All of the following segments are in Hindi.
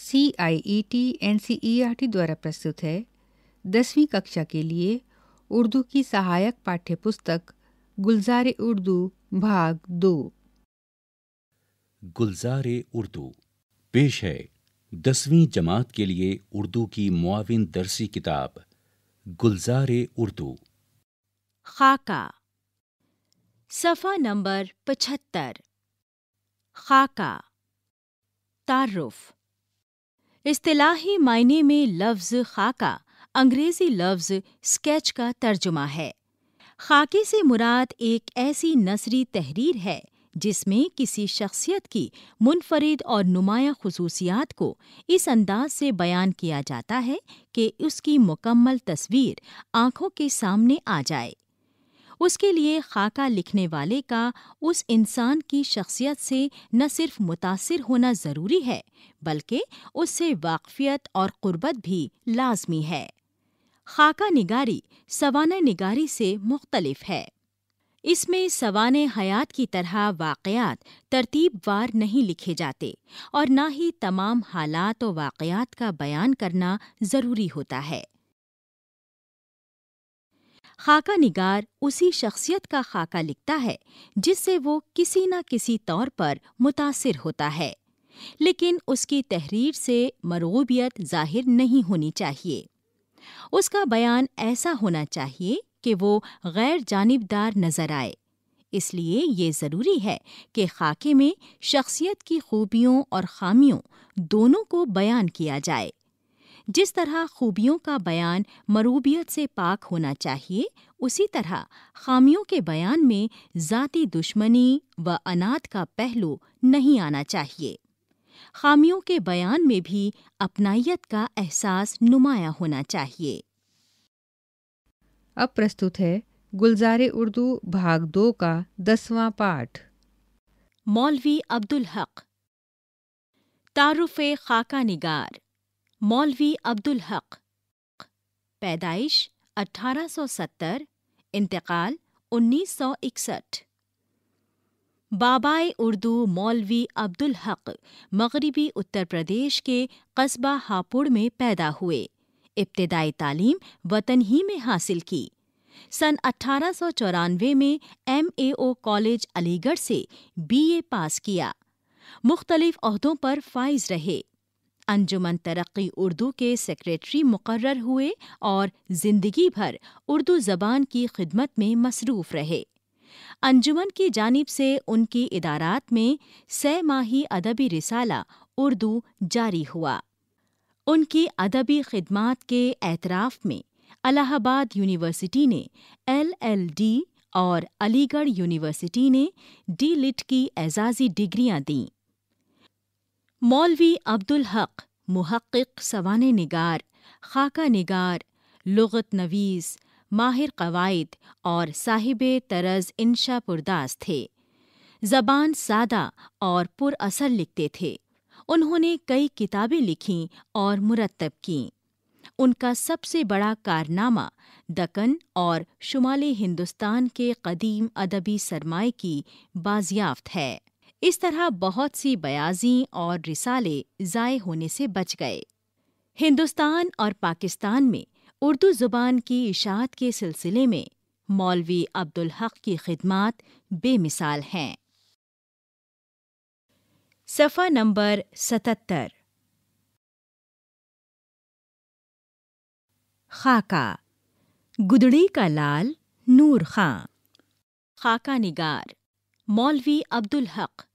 C I E T N C E R T द्वारा प्रस्तुत है दसवीं कक्षा के लिए उर्दू की सहायक पाठ्य पुस्तक गुलजार उर्दू भाग दो गुलजार उर्दू पेश है दसवीं जमात के लिए उर्दू की मुआविन दरसी किताब गुलजार उर्दू खाका सफ़ा नंबर पचहत्तर खाका तारुफ़ इस्तिलाही मायने में लफ्ज़ खाका अंग्रेज़ी लफ्ज़ स्केच का तर्जुमा है खाके से मुराद एक ऐसी नसरी तहरीर है जिसमें किसी शख्सियत की मुनफरद और नुमाया खसूसियात को इस अंदाज से बयान किया जाता है कि उसकी मुकम्मल तस्वीर आँखों के सामने आ जाए उसके लिए खाका लिखने वाले का उस इंसान की शख्सियत से न सिर्फ मुतासर होना ज़रूरी है बल्कि उससे वाकफियत और क़ुरबत भी लाजमी है खाका निगारी सवाना निगारी से मुख्तलफ है इसमें सवान हयात की तरह वाक़यात तरतीबवार नहीं लिखे जाते और ना ही तमाम हालात व वाक़यात का बयान करना ज़रूरी होता है खाका निगार उसी शख्सियत का खाका लिखता है जिससे वो किसी न किसी तौर पर मुतासर होता है लेकिन उसकी तहरीर से मरूबियत जाहिर नहीं होनी चाहिए उसका बयान ऐसा होना चाहिए कि वो गैर जानबदार नजर आए इसलिए ये ज़रूरी है कि खाके में शख्सियत की खूबियों और खामियों दोनों को बयान किया जाए जिस तरह खूबियों का बयान मरूबियत से पाक होना चाहिए उसी तरह खामियों के बयान में ज़ाति दुश्मनी व अनाथ का पहलू नहीं आना चाहिए खामियों के बयान में भी अपनाइत का एहसास नुमाया होना चाहिए अब प्रस्तुत है गुलजार उर्दू भाग दो का दसवां पाठ मौलवी अब्दुल हक तारुफ खाका निगार मौलवी अब्दुल हक पैदाइश 1870 इंतकाल 1961 बाबाए उर्दू मौलवी अब्दुल हक मगरबी उत्तर प्रदेश के कस्बा हापुड़ में पैदा हुए इब्तदाई तालीम वतन ही में हासिल की सन 1894 में एमएओ कॉलेज अलीगढ़ से बीए पास किया मुख्तलिफ अहदों पर फाइज रहे अंजुमन तरक्की उर्दू के सेक्रेटरी मुकर्र हुए और जिंदगी भर उर्दू जबान की खिदमत में मसरूफ रहे अंजुमन की जानिब से उनकी इदारात में सह माही अदबी रिसाला उर्दू जारी हुआ उनकी अदबी खिदमत के एतराफ़ में अलाहाबाद यूनिवर्सिटी ने एल एल डी और अलीगढ़ यूनिवर्सिटी ने डी लिट की एजाजी डिग्रियां दीं मौलवी अब्दुल हक महक़ सवान निगार खाका निगार लगत नवीस माहिर कवायद और साहिब तरज इंशा पुरदास थे जबान सादा और पुरअसर लिखते थे उन्होंने कई किताबें लिखीं और मुरतब कीं उनका सबसे बड़ा कारनामा दकन और शुमाली हिंदुस्तान के कदीम अदबी सरमाए की बाजियाफ्त है इस तरह बहुत सी बयाजी और रिसाले ज़ाय होने से बच गए हिंदुस्तान और पाकिस्तान में उर्दू ज़ुबान की इशात के सिलसिले में मौलवी अब्दुल हक की खिदमत बेमिसाल हैं सफ़ा नंबर सतहत्तर खाका गुदड़ी का लाल नूर खां खाका निगार मौलवी अब्दुल हक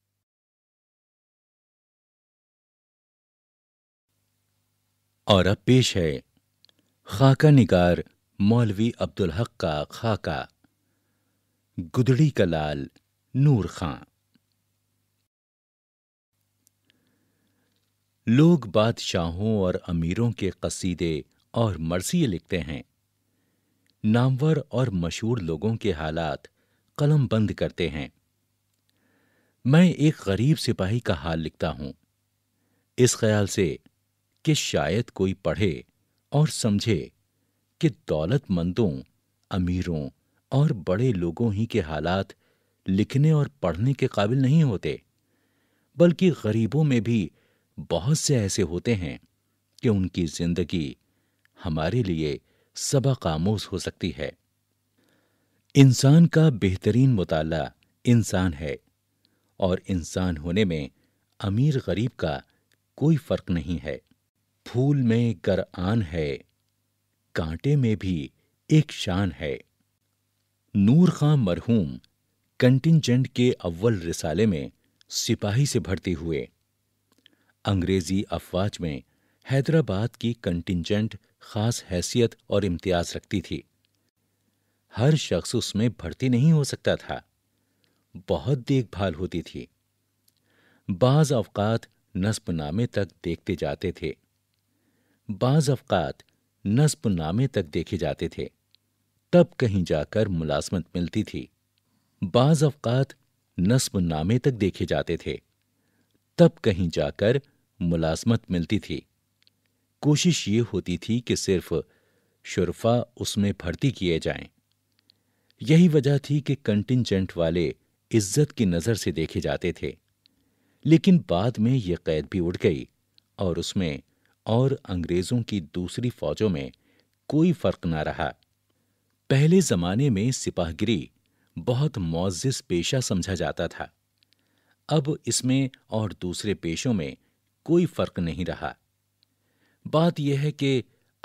और अब पेश है खाका निगार मौलवी अब्दुल हक का खाका गुदड़ी का लाल नूर खां लोग बादशाहों और अमीरों के कसीदे और मरसिए लिखते हैं नामवर और मशहूर लोगों के हालात कलम बंद करते हैं मैं एक गरीब सिपाही का हाल लिखता हूं इस ख्याल से कि शायद कोई पढ़े और समझे कि दौलतमंदों अमीरों और बड़े लोगों ही के हालात लिखने और पढ़ने के काबिल नहीं होते बल्कि गरीबों में भी बहुत से ऐसे होते हैं कि उनकी जिंदगी हमारे लिए सबक आमोज हो सकती है इंसान का बेहतरीन मुताला इंसान है और इंसान होने में अमीर गरीब का कोई फर्क नहीं है फूल में आन है कांटे में भी एक शान है नूर खां मरहूम कंटिनजेंट के अव्वल रिसाले में सिपाही से भर्ती हुए अंग्रेजी अफवाज में हैदराबाद की कंटिनजेंट खास हैसियत और इम्तियाज रखती थी हर शख्स उसमें भर्ती नहीं हो सकता था बहुत देखभाल होती थी बाज अवकात नस्बनामे तक देखते जाते थे बाज़ अवकात नस्ब नामे तक देखे जाते थे तब कहीं जाकर मुलाजमत मिलती थी बाज़ अवकात नस्ब नामे तक देखे जाते थे तब कहीं जाकर मुलाजमत मिलती थी कोशिश ये होती थी कि सिर्फ शुरफा उसमें भर्ती किए जाएं। यही वजह थी कि कंटिनजेंट वाले इज्जत की नज़र से देखे जाते थे लेकिन बाद में ये कैद भी उड़ गई और उसमें और अंग्रेजों की दूसरी फौजों में कोई फर्क ना रहा पहले जमाने में सिपाहगिरी बहुत मोजिस पेशा समझा जाता था अब इसमें और दूसरे पेशों में कोई फर्क नहीं रहा बात यह है कि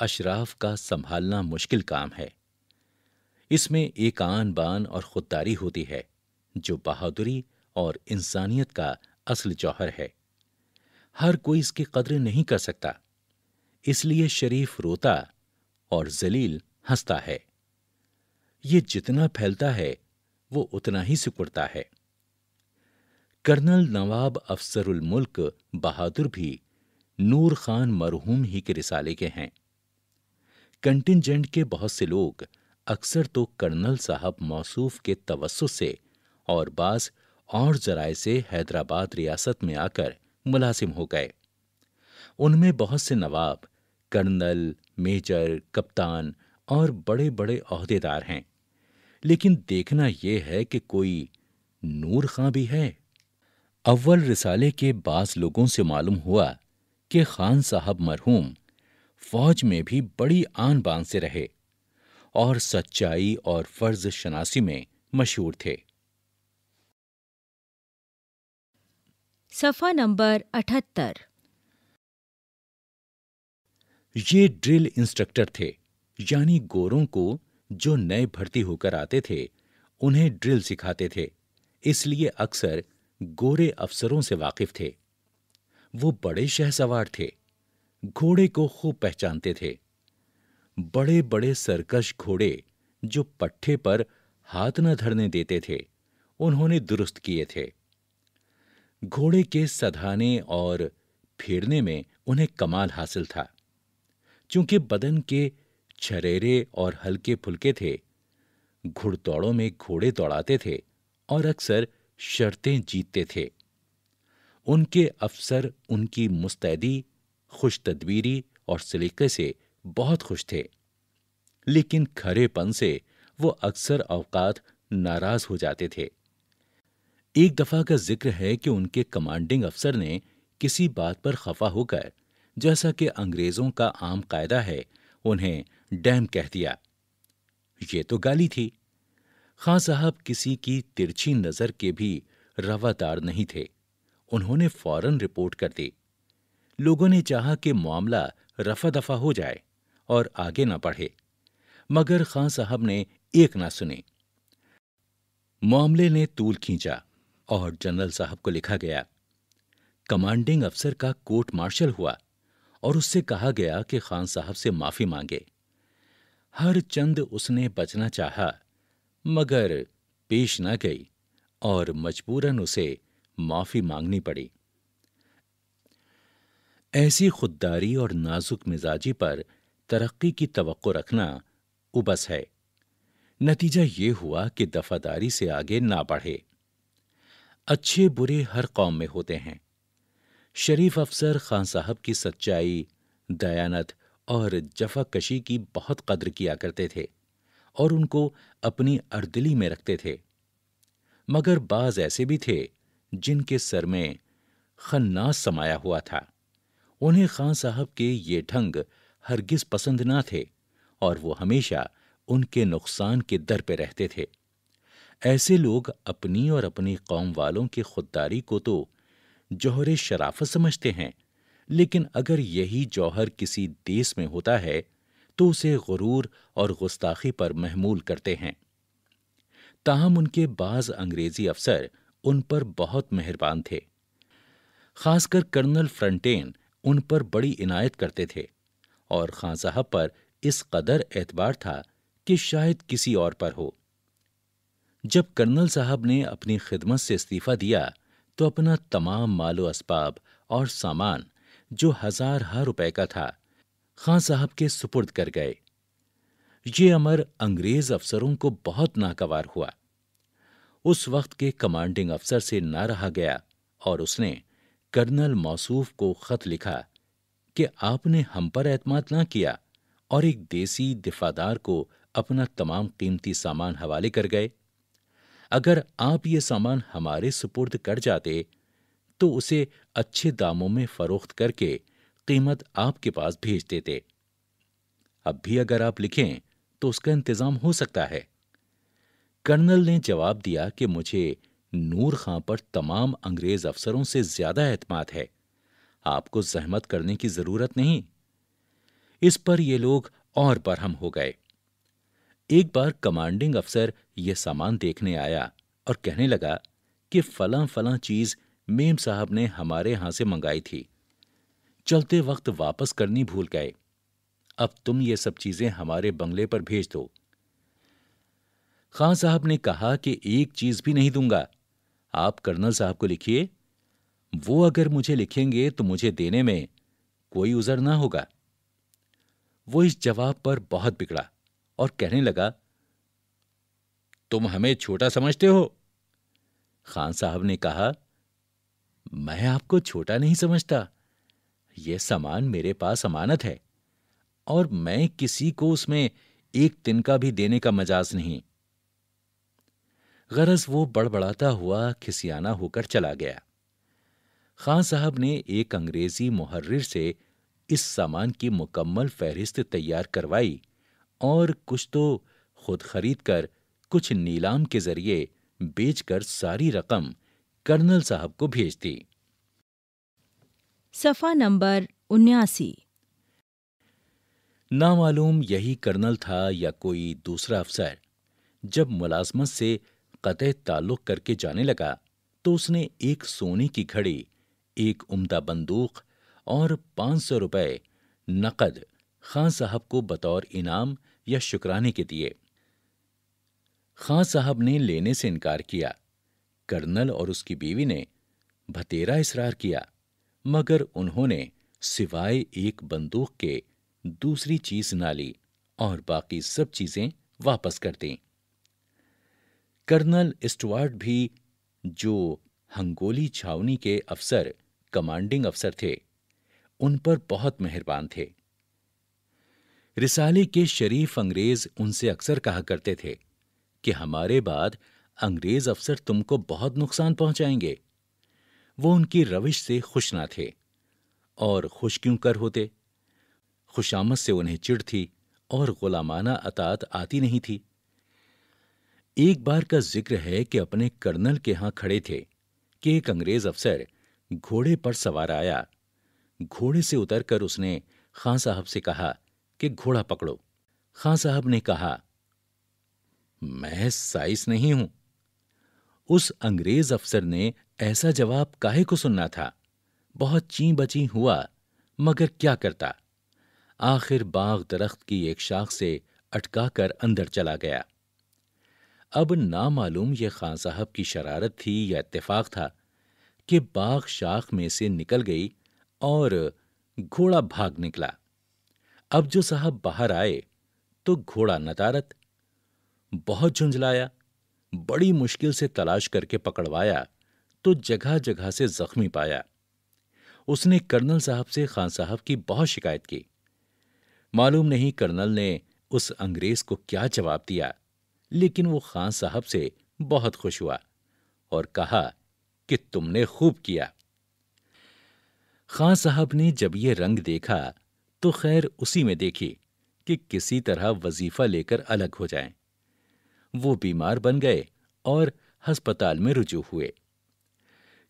अशराफ का संभालना मुश्किल काम है इसमें एक आन बान और खुददारी होती है जो बहादुरी और इंसानियत का असल जौहर है हर कोई इसकी कद्र नहीं कर सकता इसलिए शरीफ रोता और जलील हंसता है ये जितना फैलता है वो उतना ही सिकुड़ता है कर्नल नवाब अफसरुल मुल्क बहादुर भी नूर खान मरहूम ही के रिसाले के हैं कंटिजेंट के बहुत से लोग अक्सर तो कर्नल साहब मौसूफ के तवसु से और बास और जराए से हैदराबाद रियासत में आकर मुलाजिम हो गए उनमें बहुत से नवाब कर्नल मेजर कप्तान और बड़े बड़े अहदेदार हैं लेकिन देखना यह है कि कोई नूर खां भी है अव्वल रिसाले के बास लोगों से मालूम हुआ कि खान साहब मरहूम फौज में भी बड़ी आन बान से रहे और सच्चाई और फर्ज शनासी में मशहूर थे सफा नंबर अठहत्तर ये ड्रिल इंस्ट्रक्टर थे यानी गोरों को जो नए भर्ती होकर आते थे उन्हें ड्रिल सिखाते थे इसलिए अक्सर गोरे अफसरों से वाकिफ थे वो बड़े शहसवार थे घोड़े को खूब पहचानते थे बड़े बड़े सरकश घोड़े जो पट्ठे पर हाथ न धरने देते थे उन्होंने दुरुस्त किए थे घोड़े के सधाने और फेरने में उन्हें कमाल हासिल था चूंकि बदन के छरेरे और हल्के फुल्के थे घुड़दौड़ों में घोड़े दौड़ाते थे और अक्सर शर्तें जीतते थे उनके अफसर उनकी मुस्तैदी खुश तदबीरी और सलीके से बहुत खुश थे लेकिन खरेपन से वो अक्सर अवकात नाराज हो जाते थे एक दफा का जिक्र है कि उनके कमांडिंग अफसर ने किसी बात पर खफा होकर जैसा कि अंग्रेजों का आम कायदा है उन्हें डैम कह दिया ये तो गाली थी खां साहब किसी की तिरछी नजर के भी रवादार नहीं थे उन्होंने फौरन रिपोर्ट कर दी लोगों ने चाहा कि मामला रफा दफा हो जाए और आगे ना पढ़े मगर खां साहब ने एक ना सुनी मामले ने तूल खींचा और जनरल साहब को लिखा गया कमांडिंग अफसर का कोर्ट मार्शल हुआ और उससे कहा गया कि खान साहब से माफी मांगे हर चंद उसने बचना चाहा मगर पेश न गई और मजबूरन उसे माफी मांगनी पड़ी ऐसी खुददारी और नाजुक मिजाजी पर तरक्की की तवक्को रखना उबस है नतीजा ये हुआ कि दफादारी से आगे ना बढ़े अच्छे बुरे हर कौम में होते हैं शरीफ अफसर खान साहब की सच्चाई दयानत और जफाकशी की बहुत कद्र किया करते थे और उनको अपनी अर्दली में रखते थे मगर बाज ऐसे भी थे जिनके सर में खन्नास समाया हुआ था उन्हें खान साहब के ये ढंग हरगिज पसंद ना थे और वो हमेशा उनके नुकसान के दर पे रहते थे ऐसे लोग अपनी और अपनी कौम वालों की खुददारी को तो जौहर शराफत समझते हैं लेकिन अगर यही जौहर किसी देश में होता है तो उसे गुरूर और गुस्ताखी पर महमूल करते हैं ताहम उनके बाज अंग्रेजी अफसर उन पर बहुत मेहरबान थे खासकर कर्नल फ्रंटेन उन पर बड़ी इनायत करते थे और खां साहब पर इस कदर एतबार था कि शायद किसी और पर हो जब कर्नल साहब ने अपनी खिदमत से इस्तीफा दिया तो अपना तमाम मालो असबाब और सामान जो हजार हा रुपए का था खां साहब के सुपुर्द कर गए ये अमर अंग्रेज अफसरों को बहुत नाकवार हुआ उस वक्त के कमांडिंग अफसर से ना रहा गया और उसने कर्नल मौसूफ को खत लिखा कि आपने हम पर एतमाद ना किया और एक देसी दिफादार को अपना तमाम कीमती सामान हवाले कर गए अगर आप ये सामान हमारे सुपुर्द कर जाते तो उसे अच्छे दामों में फरोख्त करके कीमत आपके पास भेज देते अब भी अगर आप लिखें तो उसका इंतजाम हो सकता है कर्नल ने जवाब दिया कि मुझे नूर खां पर तमाम अंग्रेज अफसरों से ज्यादा एतमाद है आपको जहमत करने की जरूरत नहीं इस पर ये लोग और बरहम हो गए एक बार कमांडिंग अफसर यह सामान देखने आया और कहने लगा कि फलां फला चीज मेम साहब ने हमारे यहां से मंगाई थी चलते वक्त वापस करनी भूल गए अब तुम ये सब चीजें हमारे बंगले पर भेज दो खान साहब ने कहा कि एक चीज भी नहीं दूंगा आप कर्नल साहब को लिखिए वो अगर मुझे लिखेंगे तो मुझे देने में कोई उजर ना होगा वो इस जवाब पर बहुत बिगड़ा और कहने लगा तुम हमें छोटा समझते हो खान साहब ने कहा मैं आपको छोटा नहीं समझता यह सामान मेरे पास अमानत है और मैं किसी को उसमें एक तिनका भी देने का मजाज नहीं गरज वो बड़बड़ाता हुआ खिसियाना होकर चला गया खान साहब ने एक अंग्रेजी मुहर्र से इस सामान की मुकम्मल फहरिस्त तैयार करवाई और कुछ तो खुद खरीद कर कुछ नीलाम के जरिए बेचकर सारी रकम कर्नल साहब को भेज दी सफा नंबर उन्यासी नामालूम यही कर्नल था या कोई दूसरा अफसर जब मुलाजमत से कत ताल्लुक करके जाने लगा तो उसने एक सोने की घड़ी एक उम्दा बंदूक और पांच सौ रुपये नकद खान साहब को बतौर इनाम या शुक्राने के दिए खां साहब ने लेने से इनकार किया कर्नल और उसकी बीवी ने भतेरा इसरार किया मगर उन्होंने सिवाय एक बंदूक के दूसरी चीज ना ली और बाकी सब चीजें वापस कर दी कर्नल स्टुअर्ट भी जो हंगोली छावनी के अफसर कमांडिंग अफसर थे उन पर बहुत मेहरबान थे रिसाले के शरीफ अंग्रेज उनसे अक्सर कहा करते थे कि हमारे बाद अंग्रेज अफसर तुमको बहुत नुकसान पहुंचाएंगे वो उनकी रविश से खुश ना थे और खुश क्यों कर होते खुशामद से उन्हें चिड़ थी और गुलामाना अतात आती नहीं थी एक बार का जिक्र है कि अपने कर्नल के यहां खड़े थे कि एक अंग्रेज अफसर घोड़े पर सवार आया घोड़े से उतरकर उसने खां साहब से कहा कि घोड़ा पकड़ो खां साहब ने कहा मैं साइस नहीं हूं उस अंग्रेज अफसर ने ऐसा जवाब काहे को सुनना था बहुत ची बची हुआ मगर क्या करता आखिर बाग दरख्त की एक शाख से अटकाकर अंदर चला गया अब नामालूम ये खान साहब की शरारत थी या इत्तेफाक था कि बाग शाख में से निकल गई और घोड़ा भाग निकला अब जो साहब बाहर आए तो घोड़ा नदारत बहुत झुंझलाया बड़ी मुश्किल से तलाश करके पकड़वाया तो जगह जगह से जख्मी पाया उसने कर्नल साहब से खान साहब की बहुत शिकायत की मालूम नहीं कर्नल ने उस अंग्रेज को क्या जवाब दिया लेकिन वो खान साहब से बहुत खुश हुआ और कहा कि तुमने खूब किया खान साहब ने जब ये रंग देखा तो खैर उसी में देखिए कि किसी तरह वजीफा लेकर अलग हो जाएं। वो बीमार बन गए और अस्पताल में रुजू हुए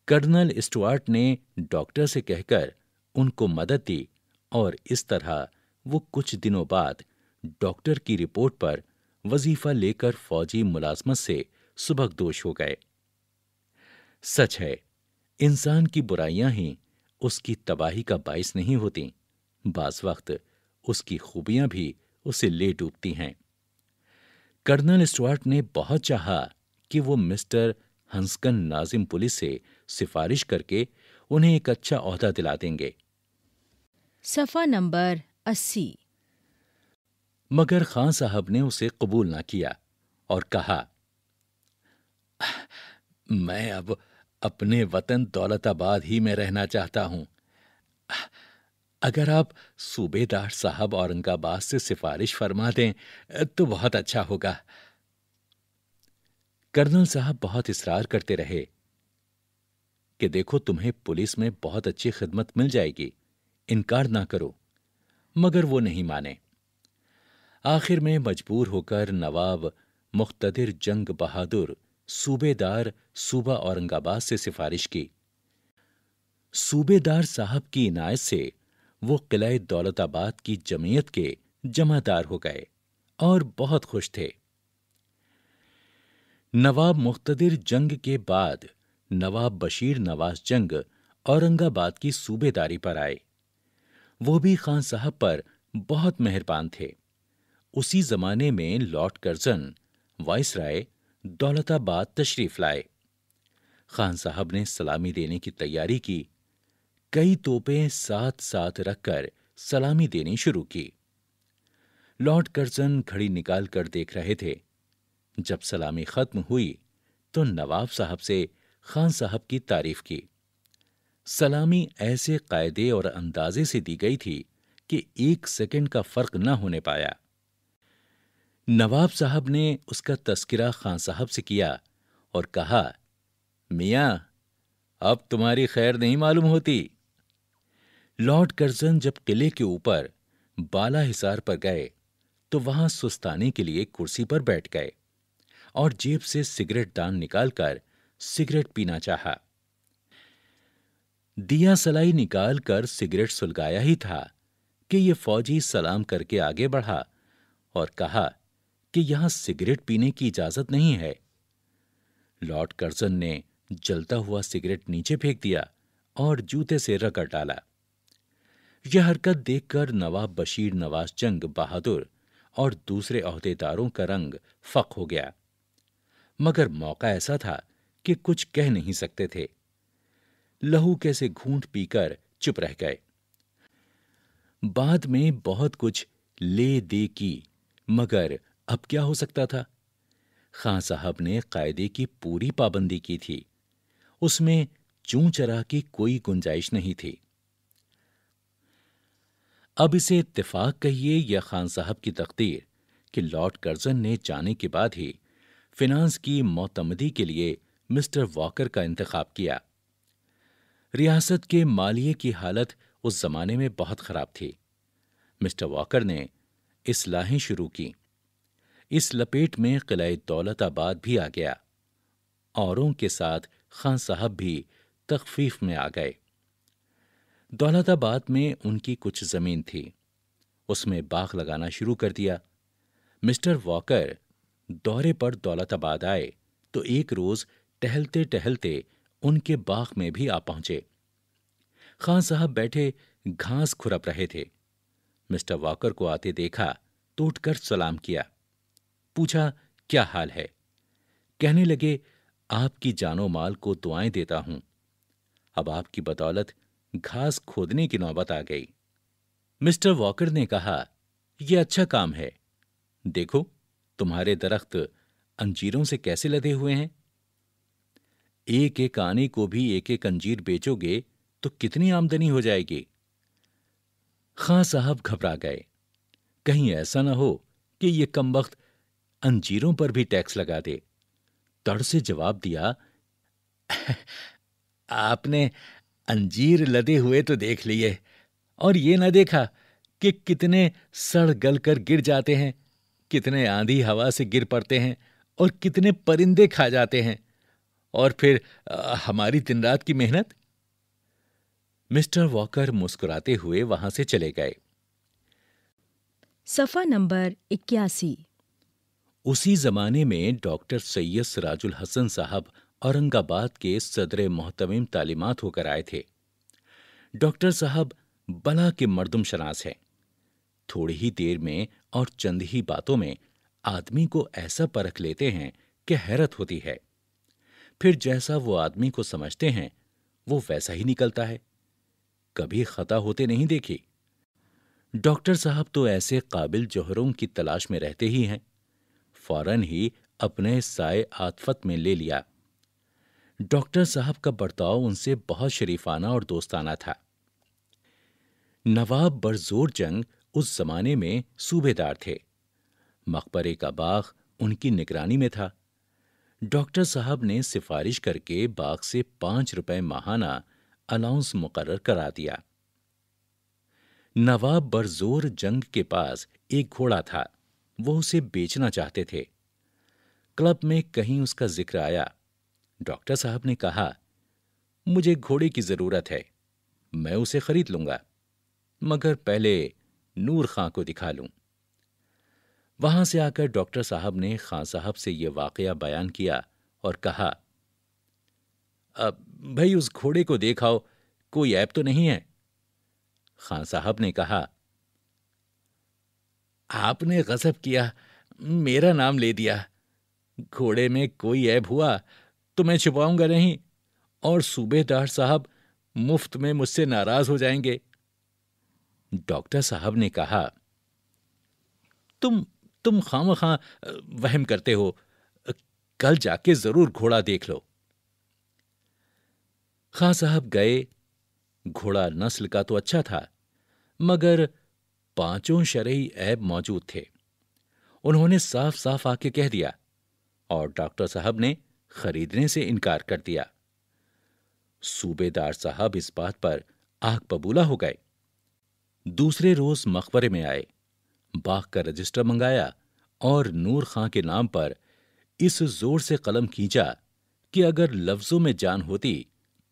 कर्नल स्टुअर्ट ने डॉक्टर से कहकर उनको मदद दी और इस तरह वो कुछ दिनों बाद डॉक्टर की रिपोर्ट पर वजीफा लेकर फौजी मुलाजमत से सुबकदोश हो गए सच है इंसान की बुराइयां ही उसकी तबाही का बायस नहीं होती बास वक्त उसकी खूबियां भी उसे ले डूबती हैं कर्नल स्टुअर्ट ने बहुत चाहा कि वो मिस्टर हंसकन नाजिम पुलिस से सिफारिश करके उन्हें एक अच्छा अहदा दिला देंगे सफा नंबर अस्सी मगर खान साहब ने उसे कबूल ना किया और कहा मैं अब अपने वतन दौलताबाद ही में रहना चाहता हूं अगर आप सूबेदार साहब औरंगाबाद से सिफारिश फरमा दें तो बहुत अच्छा होगा कर्नल साहब बहुत इसरार करते रहे कि देखो तुम्हें पुलिस में बहुत अच्छी खिदमत मिल जाएगी इनकार ना करो मगर वो नहीं माने आखिर में मजबूर होकर नवाब मुख्तिर जंग बहादुर सूबेदार सूबा औरंगाबाद से सिफारिश की सूबेदार साहब की इनायत से वो किले दौलताबाद की जमीयत के जमादार हो गए और बहुत खुश थे नवाब मुख्तदिर जंग के बाद नवाब बशीर नवाज जंग औरंगाबाद की सूबेदारी पर आए वो भी खान साहब पर बहुत मेहरबान थे उसी जमाने में लॉर्ड कर्जन वाइसराय दौलताबाद तशरीफ लाए खान साहब ने सलामी देने की तैयारी की कई तोपें साथ साथ रखकर सलामी देनी शुरू की लॉर्ड कर्जन घड़ी निकाल कर देख रहे थे जब सलामी खत्म हुई तो नवाब साहब से खान साहब की तारीफ की सलामी ऐसे कायदे और अंदाजे से दी गई थी कि एक सेकंड का फर्क न होने पाया नवाब साहब ने उसका तस्करा खान साहब से किया और कहा मियाँ अब तुम्हारी खैर नहीं मालूम होती लॉर्ड कर्जन जब किले के ऊपर बाला हिसार पर गए तो वहां सुस्ताने के लिए कुर्सी पर बैठ गए और जेब से सिगरेट दान निकालकर सिगरेट पीना चाहा। दिया सलाई निकालकर सिगरेट सुलगाया ही था कि ये फौजी सलाम करके आगे बढ़ा और कहा कि यहां सिगरेट पीने की इजाजत नहीं है लॉर्ड कर्जन ने जलता हुआ सिगरेट नीचे फेंक दिया और जूते से रगड़ डाला यह हरकत देखकर नवाब बशीर नवाज जंग बहादुर और दूसरे अहदेदारों का रंग फक हो गया मगर मौका ऐसा था कि कुछ कह नहीं सकते थे लहू कैसे घूंट पीकर चुप रह गए बाद में बहुत कुछ ले दे की मगर अब क्या हो सकता था खां साहब ने कायदे की पूरी पाबंदी की थी उसमें चूं चरा की कोई गुंजाइश नहीं थी अब इसे इत्तेफाक कहिए या खान साहब की तकदीर कि लॉर्ड कर्जन ने जाने के बाद ही फिनांस की मोतमदी के लिए मिस्टर वॉकर का इंतखब किया रियासत के मालिए की हालत उस जमाने में बहुत खराब थी मिस्टर वॉकर ने इसलाहें शुरू की इस लपेट में दौलत आबाद भी आ गया औरों के साथ खान साहब भी तखफीफ में आ गए दौलताबाद में उनकी कुछ जमीन थी उसमें बाग लगाना शुरू कर दिया मिस्टर वॉकर दौरे पर दौलताबाद आए तो एक रोज टहलते टहलते उनके बाग में भी आ पहुंचे खान साहब बैठे घास खुरप रहे थे मिस्टर वॉकर को आते देखा तो उठकर सलाम किया पूछा क्या हाल है कहने लगे आपकी जानो माल को दुआएं देता हूं अब आपकी बदौलत घास खोदने की नौबत आ गई मिस्टर वॉकर ने कहा यह अच्छा काम है देखो तुम्हारे दरख्त अंजीरों से कैसे लदे हुए हैं एक एक आने को भी एक एक अंजीर बेचोगे तो कितनी आमदनी हो जाएगी खां साहब घबरा गए कहीं ऐसा ना हो कि ये कमबख्त अंजीरों पर भी टैक्स लगा दे तड़ से जवाब दिया आपने अंजीर लदे हुए तो देख लिए और ये न देखा कि कितने सड़ गल कर गिर जाते हैं कितने आंधी हवा से गिर पड़ते हैं और कितने परिंदे खा जाते हैं और फिर आ, हमारी दिन रात की मेहनत मिस्टर वॉकर मुस्कुराते हुए वहां से चले गए सफा नंबर इक्यासी उसी जमाने में डॉक्टर सैयद सराजुल हसन साहब औरंगाबाद के सदर मोहतमिम तालीमत होकर आए थे डॉक्टर साहब बला के मर्दम शनास हैं थोड़ी ही देर में और चंद ही बातों में आदमी को ऐसा परख लेते हैं कि हैरत होती है फिर जैसा वो आदमी को समझते हैं वो वैसा ही निकलता है कभी खता होते नहीं देखी डॉक्टर साहब तो ऐसे काबिल जोहरों की तलाश में रहते ही हैं फौरन ही अपने साय आतफत में ले लिया डॉक्टर साहब का बर्ताव उनसे बहुत शरीफाना और दोस्ताना था नवाब बरजोर जंग उस जमाने में सूबेदार थे मकबरे का बाग उनकी निगरानी में था डॉक्टर साहब ने सिफारिश करके बाग से पांच रुपए माहाना अलाउंस मुकर करा दिया नवाब बरजोर जंग के पास एक घोड़ा था वो उसे बेचना चाहते थे क्लब में कहीं उसका जिक्र आया डॉक्टर साहब ने कहा मुझे घोड़े की जरूरत है मैं उसे खरीद लूंगा मगर पहले नूर खां को दिखा लूं वहां से आकर डॉक्टर साहब ने खां साहब से यह वाकया बयान किया और कहा अब भाई उस घोड़े को देखाओ कोई ऐप तो नहीं है खां साहब ने कहा आपने गजब किया मेरा नाम ले दिया घोड़े में कोई ऐब हुआ तुम्हें मैं छिपाऊंगा नहीं और सूबेदार साहब मुफ्त में मुझसे नाराज हो जाएंगे डॉक्टर साहब ने कहा तुम तुम खाम खां वहम करते हो कल जाके जरूर घोड़ा देख लो खां साहब गए घोड़ा नस्ल का तो अच्छा था मगर पांचों शरही ऐब मौजूद थे उन्होंने साफ साफ आके कह दिया और डॉक्टर साहब ने खरीदने से इनकार कर दिया सूबेदार साहब इस बात पर आग बबूला हो गए दूसरे रोज मकबरे में आए बाग का रजिस्टर मंगाया और नूर खां के नाम पर इस जोर से कलम खींचा कि अगर लफ्जों में जान होती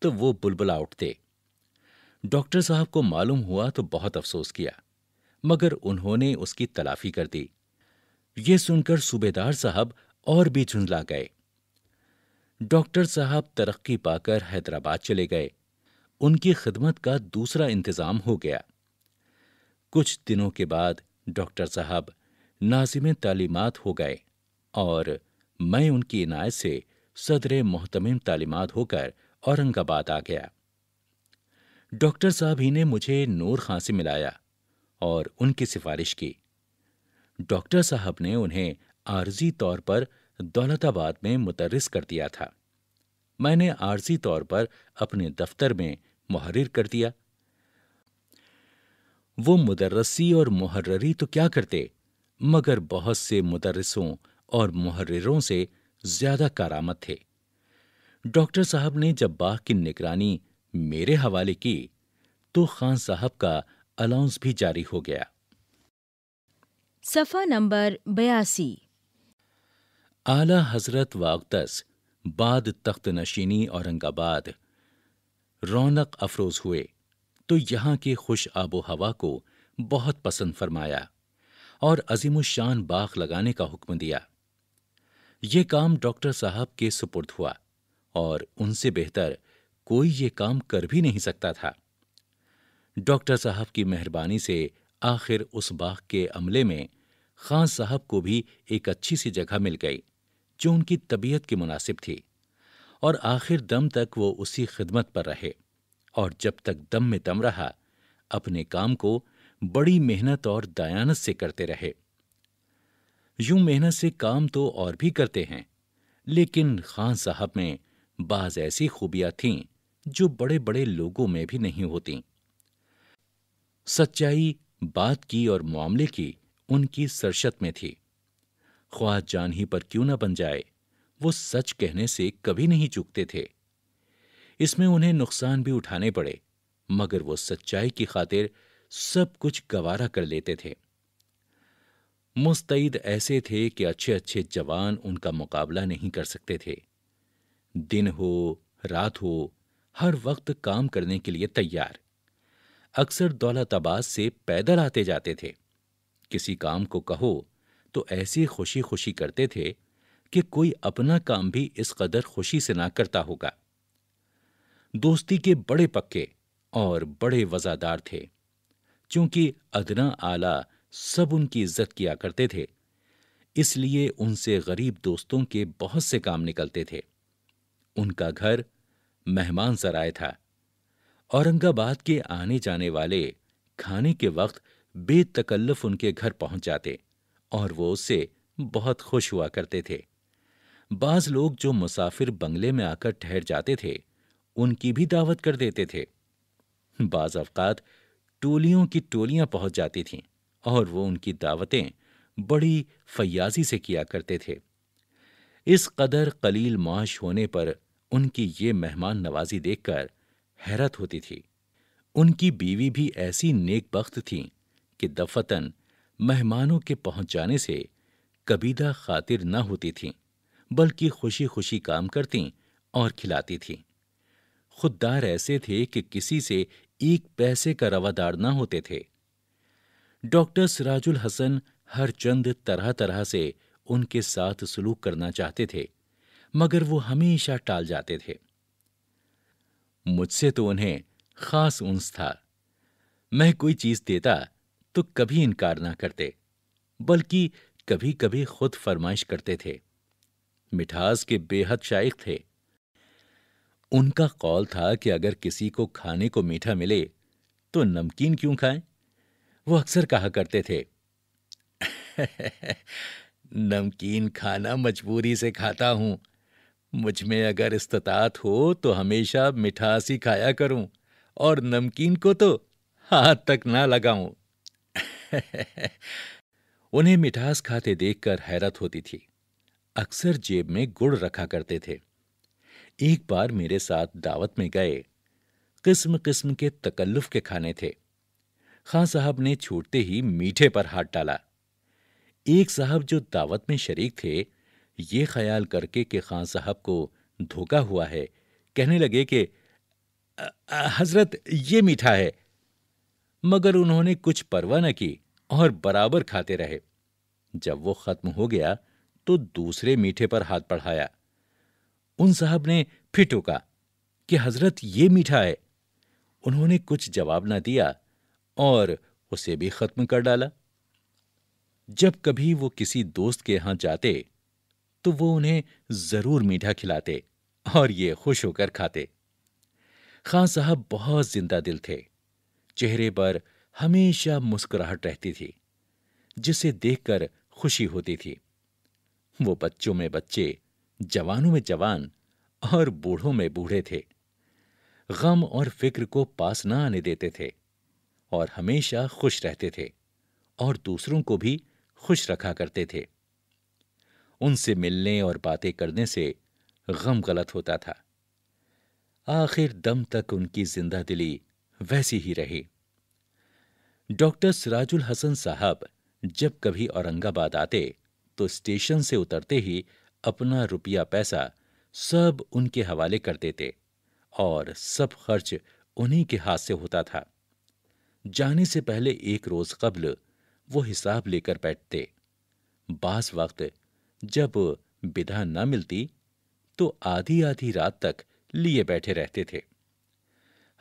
तो वो बुलबुला उठते डॉक्टर साहब को मालूम हुआ तो बहुत अफसोस किया मगर उन्होंने उसकी तलाफी कर दी ये सुनकर सूबेदार साहब और भी झुंझला गए डॉक्टर साहब तरक्की पाकर हैदराबाद चले गए उनकी खिदमत का दूसरा इंतजाम हो गया कुछ दिनों के बाद डॉक्टर साहब नाजिम तालीमत हो गए और मैं उनकी इनायत से सदर मोहतम तालीमत होकर औरंगाबाद आ गया डॉक्टर साहब ही ने मुझे नूर खां से मिलाया और उनकी सिफारिश की डॉक्टर साहब ने उन्हें आर्जी तौर पर दौलताबाद में मुतरस कर दिया था मैंने आर्जी तौर पर अपने दफ्तर में मुहरिर कर दिया वो मुदरसी और मुहर्री तो क्या करते मगर बहुत से मुदरसों और मुहर्रों से ज्यादा कारामत थे डॉक्टर साहब ने जब बाघ की निगरानी मेरे हवाले की तो खान साहब का अलाउंस भी जारी हो गया सफा नंबर बयासी आला हजरत वागतस बाद तख्त नशीनी औरंगाबाद रौनक अफरोज हुए तो यहाँ के खुश आबो हवा को बहुत पसंद फरमाया और अजीमुशान बाग लगाने का हुक्म दिया ये काम डॉक्टर साहब के सुपुर्द हुआ और उनसे बेहतर कोई ये काम कर भी नहीं सकता था डॉक्टर साहब की मेहरबानी से आखिर उस बाग के अमले में खान साहब को भी एक अच्छी सी जगह मिल गई जो उनकी तबीयत की मुनासिब थी और आखिर दम तक वो उसी खिदमत पर रहे और जब तक दम में दम रहा अपने काम को बड़ी मेहनत और दयानत से करते रहे यूं मेहनत से काम तो और भी करते हैं लेकिन खान साहब में बाज ऐसी खूबियां थीं जो बड़े बड़े लोगों में भी नहीं होती सच्चाई बात की और मामले की उनकी सरशत में थी ख्वाह जान ही पर क्यों न बन जाए वो सच कहने से कभी नहीं चूकते थे इसमें उन्हें नुकसान भी उठाने पड़े मगर वो सच्चाई की खातिर सब कुछ गवारा कर लेते थे मुस्तैद ऐसे थे कि अच्छे अच्छे जवान उनका मुकाबला नहीं कर सकते थे दिन हो रात हो हर वक्त काम करने के लिए तैयार अक्सर दौलताबाद से पैदल आते जाते थे किसी काम को कहो तो ऐसी खुशी खुशी करते थे कि कोई अपना काम भी इस कदर खुशी से ना करता होगा दोस्ती के बड़े पक्के और बड़े वजादार थे क्योंकि अदना आला सब उनकी इज्जत किया करते थे इसलिए उनसे गरीब दोस्तों के बहुत से काम निकलते थे उनका घर मेहमान सराय था औरंगाबाद के आने जाने वाले खाने के वक्त बेतकल्लफ उनके घर पहुंच जाते और वो उससे बहुत खुश हुआ करते थे बाज लोग जो मुसाफिर बंगले में आकर ठहर जाते थे उनकी भी दावत कर देते थे बाज अवकात टोलियों की टोलियां पहुंच जाती थीं और वो उनकी दावतें बड़ी फयाजी से किया करते थे इस कदर कलील माश होने पर उनकी ये मेहमान नवाजी देखकर हैरत होती थी उनकी बीवी भी ऐसी नेकबख्त थी कि दफतन मेहमानों के पहुंच जाने से कबीदा खातिर न होती थीं बल्कि खुशी खुशी काम करती और खिलाती थीं खुददार ऐसे थे कि किसी से एक पैसे का रवादार न होते थे डॉक्टर सिराजुल हसन हर चंद तरह तरह से उनके साथ सलूक करना चाहते थे मगर वो हमेशा टाल जाते थे मुझसे तो उन्हें खास उंस था मैं कोई चीज देता तो कभी इनकार ना करते बल्कि कभी कभी खुद फरमाइश करते थे मिठास के बेहद शाइक थे उनका कौल था कि अगर किसी को खाने को मीठा मिले तो नमकीन क्यों खाएं? वो अक्सर कहा करते थे नमकीन खाना मजबूरी से खाता हूं मुझ में अगर इस्तात हो तो हमेशा मिठास ही खाया करूं और नमकीन को तो हाथ तक ना लगाऊं उन्हें मिठास खाते देखकर हैरत होती थी अक्सर जेब में गुड़ रखा करते थे एक बार मेरे साथ दावत में गए किस्म किस्म के तकल्लुफ के खाने थे खां साहब ने छूटते ही मीठे पर हाथ डाला एक साहब जो दावत में शरीक थे ये ख्याल करके कि खां साहब को धोखा हुआ है कहने लगे कि हजरत ये मीठा है मगर उन्होंने कुछ परवाह न की और बराबर खाते रहे जब वो खत्म हो गया तो दूसरे मीठे पर हाथ बढ़ाया उन साहब ने फिर टोका कि हजरत ये मीठा है उन्होंने कुछ जवाब ना दिया और उसे भी खत्म कर डाला जब कभी वो किसी दोस्त के यहां जाते तो वो उन्हें जरूर मीठा खिलाते और ये खुश होकर खाते खान साहब बहुत जिंदा दिल थे चेहरे पर हमेशा मुस्कुराहट रहती थी जिसे देखकर खुशी होती थी वो बच्चों में बच्चे जवानों में जवान और बूढ़ों में बूढ़े थे गम और फिक्र को पास ना आने देते थे और हमेशा खुश रहते थे और दूसरों को भी खुश रखा करते थे उनसे मिलने और बातें करने से गम गलत होता था आखिर दम तक उनकी जिंदा दिली वैसी ही रही डॉक्टर सिराजुल हसन साहब जब कभी औरंगाबाद आते तो स्टेशन से उतरते ही अपना रुपया पैसा सब उनके हवाले कर देते और सब खर्च उन्हीं के हाथ से होता था जाने से पहले एक रोज कबल वो हिसाब लेकर बैठते बास वक्त जब विधा न मिलती तो आधी आधी रात तक लिए बैठे रहते थे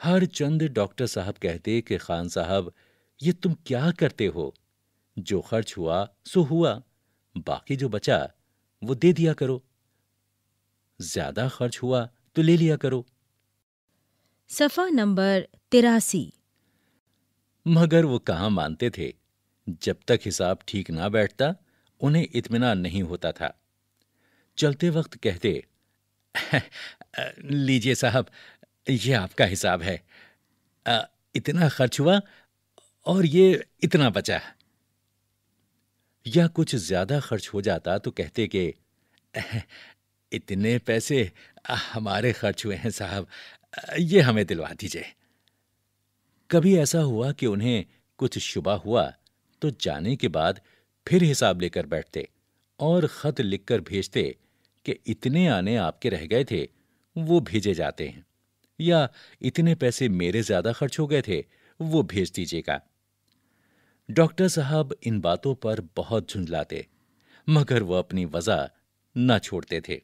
हर चंद डॉक्टर साहब कहते कि खान साहब ये तुम क्या करते हो जो खर्च हुआ सो हुआ बाकी जो बचा वो दे दिया करो ज्यादा खर्च हुआ तो ले लिया करो सफा नंबर तिरासी मगर वो कहां मानते थे जब तक हिसाब ठीक ना बैठता उन्हें इतमान नहीं होता था चलते वक्त कहते लीजिए साहब ये आपका हिसाब है आ, इतना खर्च हुआ और ये इतना बचा या कुछ ज्यादा खर्च हो जाता तो कहते कि इतने पैसे हमारे खर्च हुए हैं साहब ये हमें दिलवा दीजिए कभी ऐसा हुआ कि उन्हें कुछ शुबा हुआ तो जाने के बाद फिर हिसाब लेकर बैठते और खत लिखकर भेजते कि इतने आने आपके रह गए थे वो भेजे जाते हैं या इतने पैसे मेरे ज्यादा खर्च हो गए थे वो भेज दीजिएगा डॉक्टर साहब इन बातों पर बहुत झुंझलाते मगर वह अपनी वजह न छोड़ते थे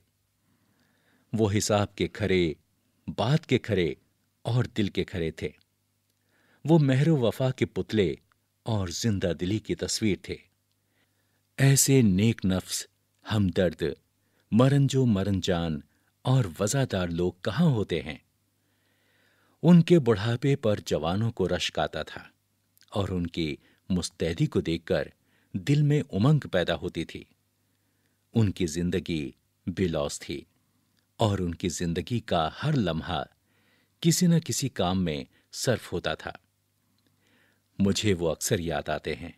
वो हिसाब के खरे बात के खरे और दिल के खरे थे वो मेहर वफा के पुतले और जिंदा दिली की तस्वीर थे ऐसे नेक नफ्स हमदर्द मरन मरन मरनजान और वजादार लोग कहाँ होते हैं उनके बुढ़ापे पर जवानों को रश्क आता था और उनकी मुस्तैदी को देखकर दिल में उमंग पैदा होती थी उनकी जिंदगी बिलौस थी और उनकी जिंदगी का हर लम्हा किसी न किसी काम में सर्फ होता था मुझे वो अक्सर याद आते हैं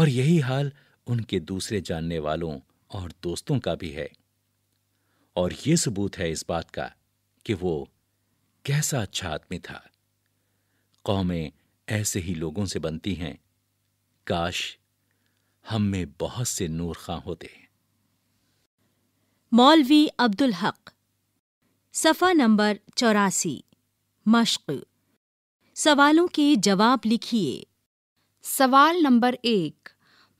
और यही हाल उनके दूसरे जानने वालों और दोस्तों का भी है और ये सबूत है इस बात का कि वो कैसा अच्छा आदमी था कौमें ऐसे ही लोगों से बनती हैं काश हम में बहुत से नूर खां होते मौलवी अब्दुल हक सफ़ा नंबर चौरासी मश्क सवालों के जवाब लिखिए सवाल नंबर एक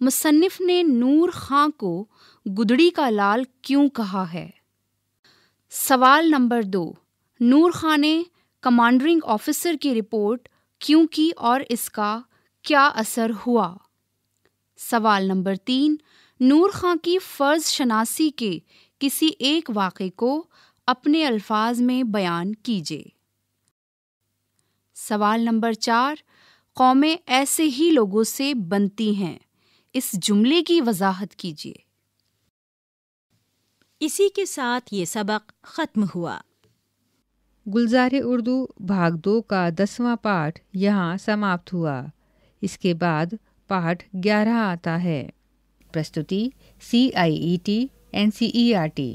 मुसन्फ़ ने नूर खां को गुदड़ी का लाल क्यों कहा है सवाल नंबर दो नूर खां ने कमांडरिंग ऑफिसर की रिपोर्ट क्योंकि और इसका क्या असर हुआ सवाल नंबर तीन नूर खां की फ़र्ज शनासी के किसी एक वाक़े को अपने अल्फाज में बयान कीजिए सवाल नंबर चार कौमें ऐसे ही लोगों से बनती हैं इस जुमले की वजाहत कीजिए इसी के साथ ये सबक ख़त्म हुआ गुलजार उर्दू भाग दो का दसवां पाठ यहाँ समाप्त हुआ इसके बाद पाठ ग्यारह आता है प्रस्तुति C I E T N C E R T